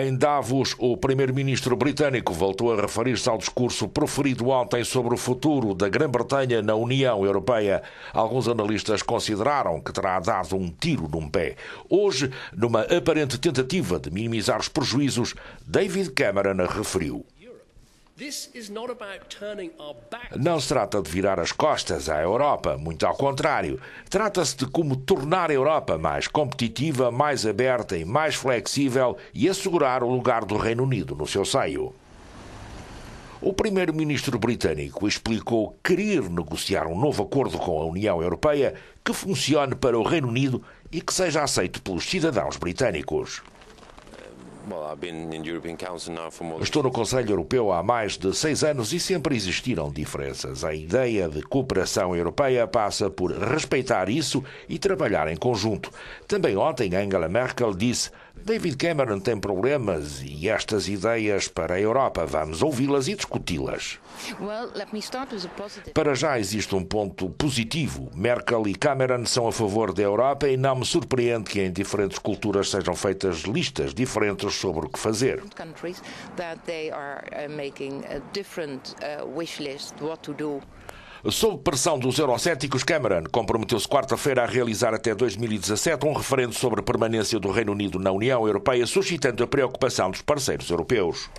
Em Davos, o primeiro-ministro britânico voltou a referir-se ao discurso proferido ontem sobre o futuro da Grã-Bretanha na União Europeia. Alguns analistas consideraram que terá dado um tiro num pé. Hoje, numa aparente tentativa de minimizar os prejuízos, David Cameron referiu. Não se trata de virar as costas à Europa, muito ao contrário. Trata-se de como tornar a Europa mais competitiva, mais aberta e mais flexível e assegurar o lugar do Reino Unido no seu seio. O primeiro-ministro britânico explicou querer negociar um novo acordo com a União Europeia que funcione para o Reino Unido e que seja aceito pelos cidadãos britânicos. Estou no Conselho Europeu há mais de seis anos e sempre existiram diferenças. A ideia de cooperação europeia passa por respeitar isso e trabalhar em conjunto. Também ontem Angela Merkel disse David Cameron tem problemas e estas ideias para a Europa. Vamos ouvi-las e discuti-las. para já existe um ponto positivo. Merkel e Cameron são a favor da Europa e não me surpreende que em diferentes culturas sejam feitas listas diferentes sobre o que fazer. Uh, uh, uh, Sob pressão dos eurocéticos, Cameron comprometeu-se quarta-feira a realizar até 2017 um referendo sobre a permanência do Reino Unido na União Europeia, suscitando a preocupação dos parceiros europeus.